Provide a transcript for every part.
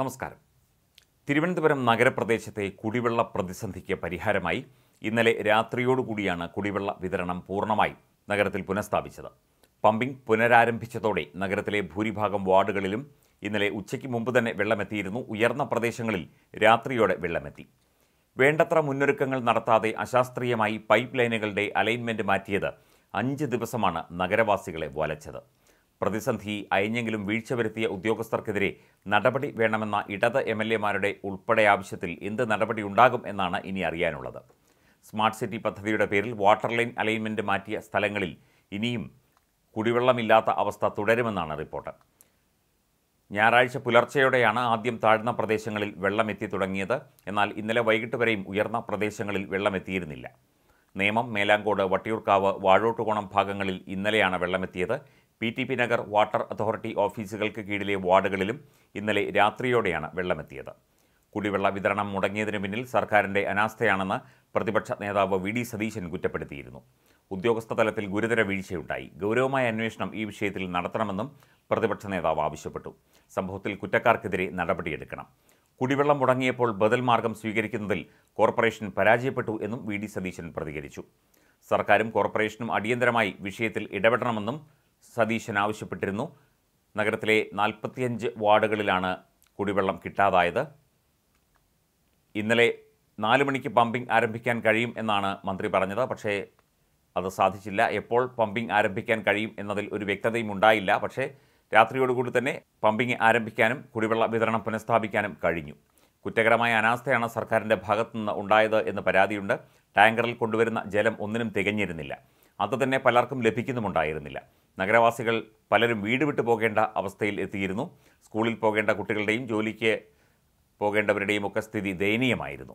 നമസ്കാരം തിരുവനന്തപുരം നഗരപ്രദേശത്തെ കുടിവെള്ള പ്രതിസന്ധിക്ക് പരിഹാരമായി ഇന്നലെ രാത്രിയോടുകൂടിയാണ് കുടിവെള്ള വിതരണം പൂർണ്ണമായി നഗരത്തിൽ പുനഃസ്ഥാപിച്ചത് പമ്പിംഗ് പുനരാരംഭിച്ചതോടെ നഗരത്തിലെ ഭൂരിഭാഗം വാർഡുകളിലും ഇന്നലെ ഉച്ചയ്ക്ക് മുമ്പ് തന്നെ വെള്ളമെത്തിയിരുന്നു ഉയർന്ന പ്രദേശങ്ങളിൽ രാത്രിയോടെ വെള്ളമെത്തി വേണ്ടത്ര മുന്നൊരുക്കങ്ങൾ നടത്താതെ അശാസ്ത്രീയമായി പൈപ്പ് ലൈനുകളുടെ അലൈൻമെൻറ്റ് മാറ്റിയത് അഞ്ച് ദിവസമാണ് നഗരവാസികളെ വലച്ചത് പ്രതിസന്ധി അയഞ്ഞെങ്കിലും വീഴ്ച വരുത്തിയ ഉദ്യോഗസ്ഥർക്കെതിരെ നടപടി വേണമെന്ന ഇടത് എം എൽ എമാരുടെ ഉൾപ്പെടെ ആവശ്യത്തിൽ എന്ത് നടപടി ഉണ്ടാകും എന്നാണ് ഇനി അറിയാനുള്ളത് സ്മാർട്ട് സിറ്റി പദ്ധതിയുടെ പേരിൽ വാട്ടർ ലൈൻ അലൈൻമെൻറ്റ് മാറ്റിയ സ്ഥലങ്ങളിൽ ഇനിയും കുടിവെള്ളമില്ലാത്ത അവസ്ഥ തുടരുമെന്നാണ് റിപ്പോർട്ട് ഞായറാഴ്ച പുലർച്ചെയോടെയാണ് ആദ്യം താഴ്ന്ന പ്രദേശങ്ങളിൽ വെള്ളമെത്തി തുടങ്ങിയത് എന്നാൽ ഇന്നലെ വൈകിട്ട് വരെയും ഉയർന്ന പ്രദേശങ്ങളിൽ വെള്ളമെത്തിയിരുന്നില്ല നേമം മേലാങ്കോട് വട്ടിയൂർക്കാവ് വാഴോട്ടുകോണം ഭാഗങ്ങളിൽ ഇന്നലെയാണ് വെള്ളമെത്തിയത് P T P Nagar water authority ഓഫീസുകൾക്ക് കീഴിലെ വാർഡുകളിലും ഇന്നലെ രാത്രിയോടെയാണ് വെള്ളമെത്തിയത് കുടിവെള്ള വിതരണം മുടങ്ങിയതിനു പിന്നിൽ സർക്കാരിൻ്റെ അനാസ്ഥയാണെന്ന് പ്രതിപക്ഷ നേതാവ് വി ഡി സതീശൻ കുറ്റപ്പെടുത്തിയിരുന്നു ഉദ്യോഗസ്ഥ തലത്തിൽ ഗുരുതര വീഴ്ചയുണ്ടായി ഗൗരവമായ അന്വേഷണം ഈ വിഷയത്തിൽ നടത്തണമെന്നും പ്രതിപക്ഷ നേതാവ് ആവശ്യപ്പെട്ടു സംഭവത്തിൽ കുറ്റക്കാർക്കെതിരെ നടപടിയെടുക്കണം കുടിവെള്ളം മുടങ്ങിയപ്പോൾ ബദൽ മാർഗം സ്വീകരിക്കുന്നതിൽ കോർപ്പറേഷൻ പരാജയപ്പെട്ടു എന്നും വി ഡി സതീശൻ പ്രതികരിച്ചു സർക്കാരും കോർപ്പറേഷനും അടിയന്തരമായി വിഷയത്തിൽ ഇടപെടണമെന്നും സതീശൻ ആവശ്യപ്പെട്ടിരുന്നു നഗരത്തിലെ നാൽപ്പത്തിയഞ്ച് വാർഡുകളിലാണ് കുടിവെള്ളം കിട്ടാതായത് ഇന്നലെ നാല് മണിക്ക് പമ്പിംഗ് ആരംഭിക്കാൻ കഴിയും എന്നാണ് മന്ത്രി പറഞ്ഞത് പക്ഷേ അത് സാധിച്ചില്ല എപ്പോൾ പമ്പിംഗ് ആരംഭിക്കാൻ കഴിയും എന്നതിൽ ഒരു വ്യക്തതയും ഉണ്ടായില്ല പക്ഷേ രാത്രിയോടുകൂടി തന്നെ പമ്പിംഗ് ആരംഭിക്കാനും കുടിവെള്ള വിതരണം പുനഃസ്ഥാപിക്കാനും കഴിഞ്ഞു കുറ്റകരമായ അനാസ്ഥയാണ് സർക്കാരിൻ്റെ ഭാഗത്തുനിന്ന് ഉണ്ടായത് എന്ന് പരാതിയുണ്ട് ടാങ്കറിൽ കൊണ്ടുവരുന്ന ജലം ഒന്നിനും തികഞ്ഞിരുന്നില്ല അത് തന്നെ പലർക്കും ലഭിക്കുന്നുമുണ്ടായിരുന്നില്ല നഗരവാസികൾ പലരും വീട് വിട്ടു പോകേണ്ട അവസ്ഥയിൽ എത്തിയിരുന്നു സ്കൂളിൽ പോകേണ്ട കുട്ടികളുടെയും ജോലിക്ക് പോകേണ്ടവരുടെയും ഒക്കെ സ്ഥിതി ദയനീയമായിരുന്നു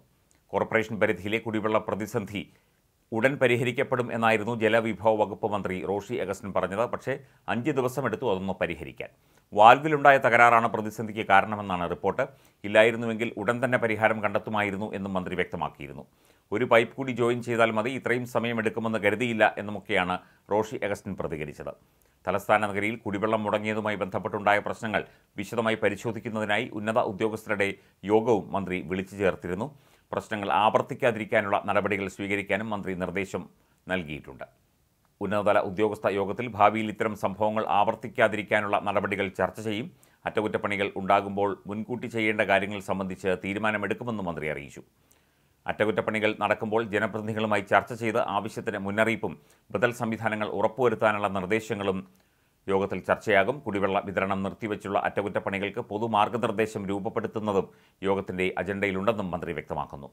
കോർപ്പറേഷൻ പരിധിയിലെ കുടിവെള്ള പ്രതിസന്ധി ഉടൻ പരിഹരിക്കപ്പെടും എന്നായിരുന്നു ജലവിഭവ വകുപ്പ് മന്ത്രി റോഷി അഗസ്റ്റിൻ പറഞ്ഞത് പക്ഷേ അഞ്ച് ദിവസമെടുത്തു അതൊന്ന് പരിഹരിക്കാൻ വാൽവിലുണ്ടായ തകരാറാണ് പ്രതിസന്ധിക്ക് കാരണമെന്നാണ് റിപ്പോർട്ട് ഇല്ലായിരുന്നുവെങ്കിൽ ഉടൻ തന്നെ പരിഹാരം കണ്ടെത്തുമായിരുന്നു എന്നും മന്ത്രി വ്യക്തമാക്കിയിരുന്നു ഒരു പൈപ്പ് കൂടി ജോയിൻ ചെയ്താൽ മതി ഇത്രയും സമയമെടുക്കുമെന്ന് കരുതിയില്ല എന്നുമൊക്കെയാണ് റോഷി അഗസ്റ്റിൻ പ്രതികരിച്ചത് തലസ്ഥാന നഗരിയിൽ കുടിവെള്ളം മുടങ്ങിയതുമായി ബന്ധപ്പെട്ടുണ്ടായ പ്രശ്നങ്ങൾ വിശദമായി പരിശോധിക്കുന്നതിനായി ഉന്നത ഉദ്യോഗസ്ഥരുടെ യോഗവും മന്ത്രി വിളിച്ചു ചേർത്തിരുന്നു പ്രശ്നങ്ങൾ ആവർത്തിക്കാതിരിക്കാനുള്ള നടപടികൾ സ്വീകരിക്കാനും മന്ത്രി നിർദ്ദേശം നൽകിയിട്ടുണ്ട് ഉന്നതതല ഉദ്യോഗസ്ഥ യോഗത്തിൽ ഭാവിയിൽ ഇത്തരം സംഭവങ്ങൾ ആവർത്തിക്കാതിരിക്കാനുള്ള നടപടികൾ ചർച്ച ചെയ്യും അറ്റകുറ്റപ്പണികൾ ഉണ്ടാകുമ്പോൾ മുൻകൂട്ടി ചെയ്യേണ്ട കാര്യങ്ങൾ സംബന്ധിച്ച് തീരുമാനമെടുക്കുമെന്നും മന്ത്രി അറിയിച്ചു അറ്റകുറ്റപ്പണികൾ നടക്കുമ്പോൾ ജനപ്രതിനിധികളുമായി ചർച്ച ചെയ്ത് ആവശ്യത്തിന് മുന്നറിയിപ്പും ബദൽ സംവിധാനങ്ങൾ ഉറപ്പുവരുത്താനുള്ള നിർദ്ദേശങ്ങളും യോഗത്തിൽ ചർച്ചയാകും കുടിവെള്ള വിതരണം നിർത്തിവെച്ചുള്ള അറ്റകുറ്റപ്പണികൾക്ക് പൊതുമാർഗനിർദ്ദേശം രൂപപ്പെടുത്തുന്നതും യോഗത്തിന്റെ അജണ്ടയിലുണ്ടെന്നും മന്ത്രി വ്യക്തമാക്കുന്നു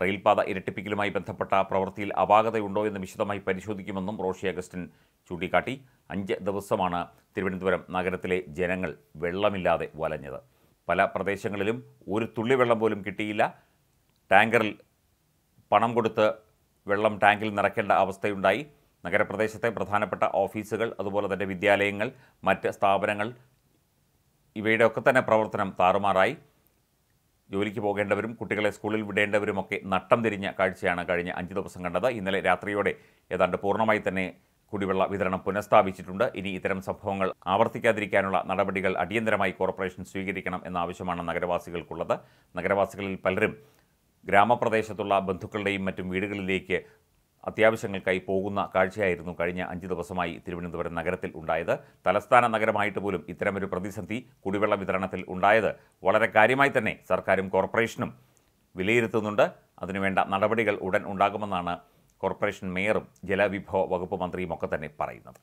റെയിൽപാത ഇരട്ടിപ്പിക്കലുമായി ബന്ധപ്പെട്ട പ്രവൃത്തിയിൽ അപാകതയുണ്ടോ എന്ന് വിശദമായി പരിശോധിക്കുമെന്നും റോഷി അഗസ്റ്റിൻ ചൂണ്ടിക്കാട്ടി അഞ്ച് ദിവസമാണ് തിരുവനന്തപുരം നഗരത്തിലെ ജനങ്ങൾ വെള്ളമില്ലാതെ വലഞ്ഞത് പല പ്രദേശങ്ങളിലും ഒരു തുള്ളി വെള്ളം പോലും കിട്ടിയില്ല ടാങ്കറിൽ പണം കൊടുത്ത് വെള്ളം ടാങ്കിൽ നിറയ്ക്കേണ്ട അവസ്ഥയുണ്ടായി നഗരപ്രദേശത്തെ പ്രധാനപ്പെട്ട ഓഫീസുകൾ അതുപോലെ തന്നെ വിദ്യാലയങ്ങൾ മറ്റ് സ്ഥാപനങ്ങൾ ഒക്കെ തന്നെ പ്രവർത്തനം താറുമാറായി ജോലിക്ക് പോകേണ്ടവരും കുട്ടികളെ സ്കൂളിൽ വിടേണ്ടവരുമൊക്കെ നട്ടം തിരിഞ്ഞ കാഴ്ചയാണ് കഴിഞ്ഞ അഞ്ച് ദിവസം കണ്ടത് ഇന്നലെ രാത്രിയോടെ ഏതാണ്ട് പൂർണ്ണമായി തന്നെ കുടിവെള്ള വിതരണം പുനഃസ്ഥാപിച്ചിട്ടുണ്ട് ഇനി ഇത്തരം സംഭവങ്ങൾ ആവർത്തിക്കാതിരിക്കാനുള്ള നടപടികൾ അടിയന്തരമായി കോർപ്പറേഷൻ സ്വീകരിക്കണം എന്ന ആവശ്യമാണ് നഗരവാസികൾക്കുള്ളത് നഗരവാസികളിൽ പലരും ഗ്രാമപ്രദേശത്തുള്ള ബന്ധുക്കളുടെയും മറ്റും വീടുകളിലേക്ക് അത്യാവശ്യങ്ങൾക്കായി പോകുന്ന കാഴ്ചയായിരുന്നു കഴിഞ്ഞ അഞ്ച് ദിവസമായി തിരുവനന്തപുരം നഗരത്തിൽ ഉണ്ടായത് തലസ്ഥാന നഗരമായിട്ട് പോലും ഇത്തരമൊരു പ്രതിസന്ധി കുടിവെള്ള വിതരണത്തിൽ ഉണ്ടായത് വളരെ കാര്യമായി തന്നെ സർക്കാരും കോർപ്പറേഷനും വിലയിരുത്തുന്നുണ്ട് അതിനുവേണ്ട നടപടികൾ ഉടൻ ഉണ്ടാകുമെന്നാണ് കോർപ്പറേഷൻ മേയറും ജലവിഭവ വകുപ്പ് മന്ത്രിയുമൊക്കെ തന്നെ പറയുന്നത്